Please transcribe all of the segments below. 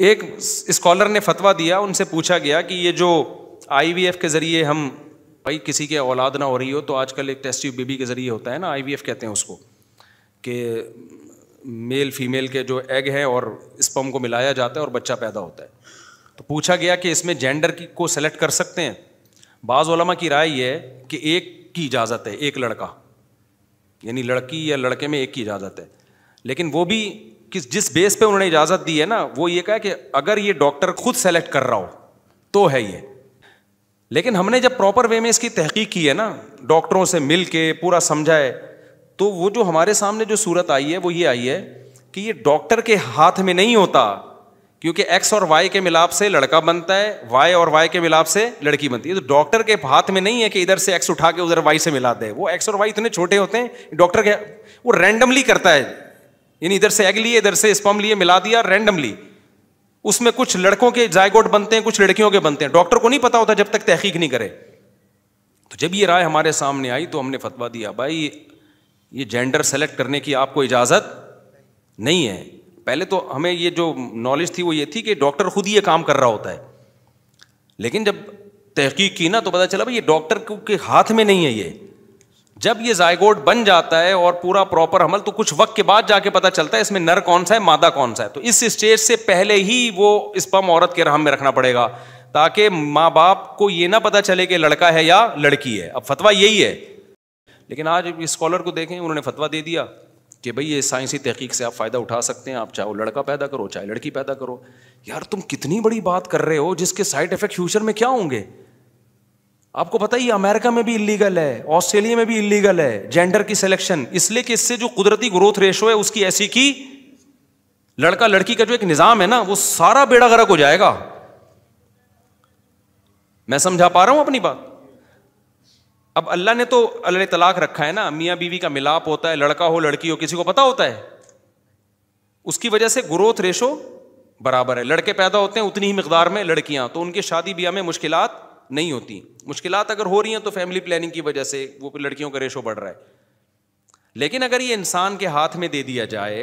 एक स्कॉलर ने फतवा दिया उनसे पूछा गया कि ये जो आईवीएफ के ज़रिए हम भाई किसी के औलाद ना हो रही हो तो आजकल एक टेस्ट ट्यूब बेबी के ज़रिए होता है ना आईवीएफ कहते हैं उसको कि मेल फीमेल के जो एग हैं और स्पम को मिलाया जाता है और बच्चा पैदा होता है तो पूछा गया कि इसमें जेंडर की को सेलेक्ट कर सकते हैं बाज़ की राय यह है कि एक की इजाज़त है एक लड़का यानी लड़की या लड़के में एक की इजाज़त है लेकिन वो भी किस जिस बेस पे उन्होंने इजाज़त दी है ना वो ये कहा कि अगर ये डॉक्टर खुद सेलेक्ट कर रहा हो तो है ये लेकिन हमने जब प्रॉपर वे में इसकी तहकीक की है ना डॉक्टरों से मिल के पूरा समझा है तो वो जो हमारे सामने जो सूरत आई है वो ये आई है कि ये डॉक्टर के हाथ में नहीं होता क्योंकि एक्स और वाई के मिलाप से लड़का बनता है वाई और वाई के मिलाप से लड़की बनती है तो डॉक्टर के हाथ में नहीं है कि इधर से एक्स उठा के उधर वाई से मिलाते हैं वो एक्स और वाई इतने छोटे होते हैं डॉक्टर के वो रैंडमली करता है यानी इधर से एग लिए इधर से स्पम लिए मिला दिया रैंडमली उसमें कुछ लड़कों के जायगोट बनते हैं कुछ लड़कियों के बनते हैं डॉक्टर को नहीं पता होता जब तक तहकीक नहीं करे तो जब ये राय हमारे सामने आई तो हमने फतवा दिया भाई ये जेंडर सेलेक्ट करने की आपको इजाज़त नहीं है पहले तो हमें ये जो नॉलेज थी वो ये थी कि डॉक्टर खुद ही ये काम कर रहा होता है लेकिन जब तहकीक की ना तो पता चला भाई ये डॉक्टर के हाथ में नहीं है ये जब ये जायगोट बन जाता है और पूरा प्रॉपर हमल तो कुछ वक्त के बाद जाके पता चलता है इसमें नर कौन सा है मादा कौन सा है तो इस स्टेज से पहले ही वो इस स्पम औरत के रहम में रखना पड़ेगा ताकि माँ बाप को ये ना पता चले कि लड़का है या लड़की है अब फतवा यही है लेकिन आज स्कॉलर को देखें उन्होंने फतवा दे दिया कि भाई ये साइंसी तहकीक से आप फ़ायदा उठा सकते हैं आप चाहे वो लड़का पैदा करो चाहे लड़की पैदा करो यार तुम कितनी बड़ी बात कर रहे हो जिसके साइड इफ़ेक्ट फ्यूचर में क्या होंगे आपको पता ही अमेरिका में भी इलीगल है ऑस्ट्रेलिया में भी इलीगल है जेंडर की सिलेक्शन इसलिए कि इससे जो कुदरती ग्रोथ रेशो है उसकी ऐसी की लड़का लड़की का जो एक निज़ाम है ना वो सारा बेड़ा गर्क हो जाएगा मैं समझा पा रहा हूं अपनी बात अब अल्लाह ने तो अल्लाह तलाक रखा है ना मियाँ बीवी का मिलाप होता है लड़का हो लड़की हो किसी को पता होता है उसकी वजह से ग्रोथ रेशो बराबर है लड़के पैदा होते हैं उतनी ही मकदार में लड़कियां तो उनकी शादी ब्याह में मुश्किलात नहीं होती मुश्किल अगर हो रही हैं तो फैमिली प्लानिंग की वजह से वो लड़कियों का रेशो बढ़ रहा है लेकिन अगर ये इंसान के हाथ में दे दिया जाए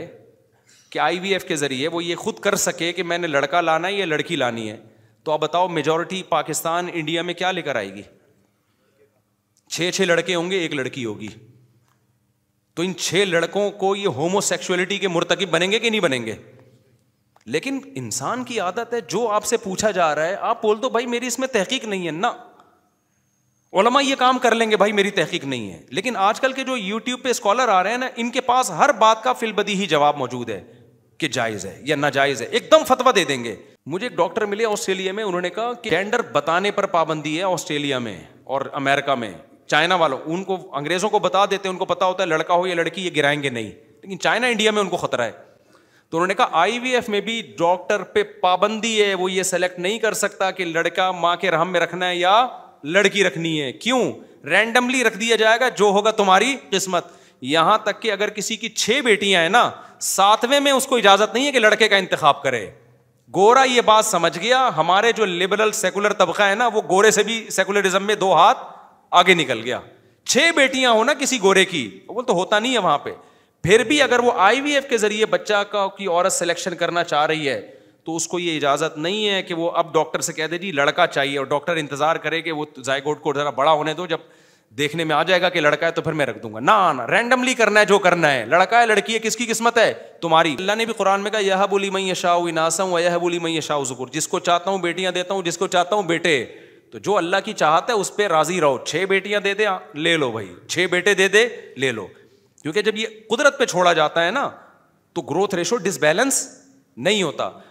कि आई वी एफ के ज़रिए वो ये खुद कर सके कि मैंने लड़का लाना है या लड़की लानी है तो आप बताओ मेजोरिटी पाकिस्तान इंडिया में क्या लेकर आएगी छः छः लड़के होंगे एक लड़की होगी तो इन छः लड़कों को ये होमोसेक्सुअलिटी के मुर्तकब बनेंगे कि नहीं बनेंगे लेकिन इंसान की आदत है जो आपसे पूछा जा रहा है आप बोल दो भाई मेरी इसमें तहकीक नहीं है ना ओलमा ये काम कर लेंगे भाई मेरी तहकीक नहीं है लेकिन आजकल के जो यूट्यूब पे स्कॉलर आ रहे हैं ना इनके पास हर बात का फिलबदी ही जवाब मौजूद है कि जायज़ है या ना जायज है एकदम फतवा दे देंगे मुझे एक डॉक्टर मिले ऑस्ट्रेलिया में उन्होंने कहा कि जेंडर बताने पर पाबंदी है ऑस्ट्रेलिया में और अमेरिका में चाइना वालों उनको अंग्रेज़ों को बता देते हैं उनको पता होता है लड़का हो या लड़की ये गिराएंगे नहीं लेकिन चाइना इंडिया में उनको खतरा है तो उन्होंने कहा आईवीएफ में भी डॉक्टर पे पाबंदी है वो ये सेलेक्ट नहीं कर सकता कि लड़का मां के रहम में रखना है या लड़की रखनी है क्यों रैंडमली रख दिया जाएगा जो होगा तुम्हारी किस्मत यहां तक कि अगर किसी की छह बेटियां हैं ना सातवें में उसको इजाजत नहीं है कि लड़के का इंतखाब करे गोरा ये बात समझ गया हमारे जो लिबरल सेकुलर तबका है ना वो गोरे से भी सेकुलरिज्म में दो हाथ आगे निकल गया छह बेटियां हो ना किसी गोरे की वो तो होता नहीं है वहां पर फिर भी अगर वो आई वी एफ के जरिए बच्चा का की औरत सिलेक्शन करना चाह रही है तो उसको ये इजाज़त नहीं है कि वो अब डॉक्टर से कह दे जी लड़का चाहिए और डॉक्टर इंतज़ार करे कि वो जायकोट को ज़रा बड़ा होने दो जब देखने में आ जाएगा कि लड़का है तो फिर मैं रख दूंगा ना ना रैंडमली करना है जो करना है लड़का है लड़की है किसकी किस्मत है तुम्हारी अल्लाह ने भी कुरान में कहा यह बोली मैं यशाऊ इनासम व यह बोली मई यशाऊ जकुर जिसको चाहता हूँ बेटियां देता हूँ जिसको चाहता हूँ बेटे तो जो अल्लाह की चाहत है उस पर राज़ी रहो छह बेटियां दे दे ले लो भाई छह बेटे दे दे ले लो क्योंकि जब ये कुदरत पे छोड़ा जाता है ना तो ग्रोथ रेशो डिसबैलेंस नहीं होता